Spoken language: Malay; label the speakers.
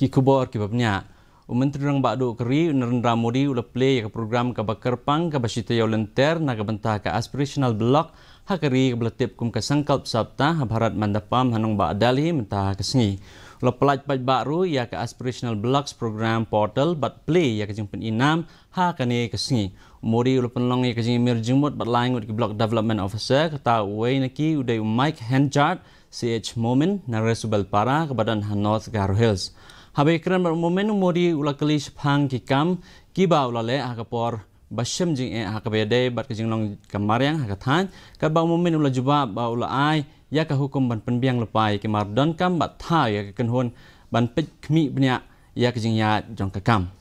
Speaker 1: ki kubor ki babnya u menteri rang badu keri nerendra modi ulah play ke program ka bakerpang ka basita yo lenter na ka bentah ka aspirational block ha keri beletip kum ka sangkalp sabta ha bharat mandapam hanung ba adali mentah ka sengi ulah pelaj pelaj baru ya ke aspirational blocks program portal bat play ya ka jing pen inam ha ka ne ka modi ulah penlong ya ka jing mir jingmut bat lain ut ki block development officer ka ta wei na ki udai mike hanjard CH Moment, Naresubel Para, kebadan Hanoth Garo Hills habai kran momentum mori ulakli sphang ki kam ki ba ulale akapor basham jing e eh, akabe de bar ke jinglong kamariang hakathan ka ba momen ulah juba ba ula ai ya ka hukum ban penbiang lepai kemar mardon kam bat thai ya ke ban pik khmi bnya ya ke jing ya jong ka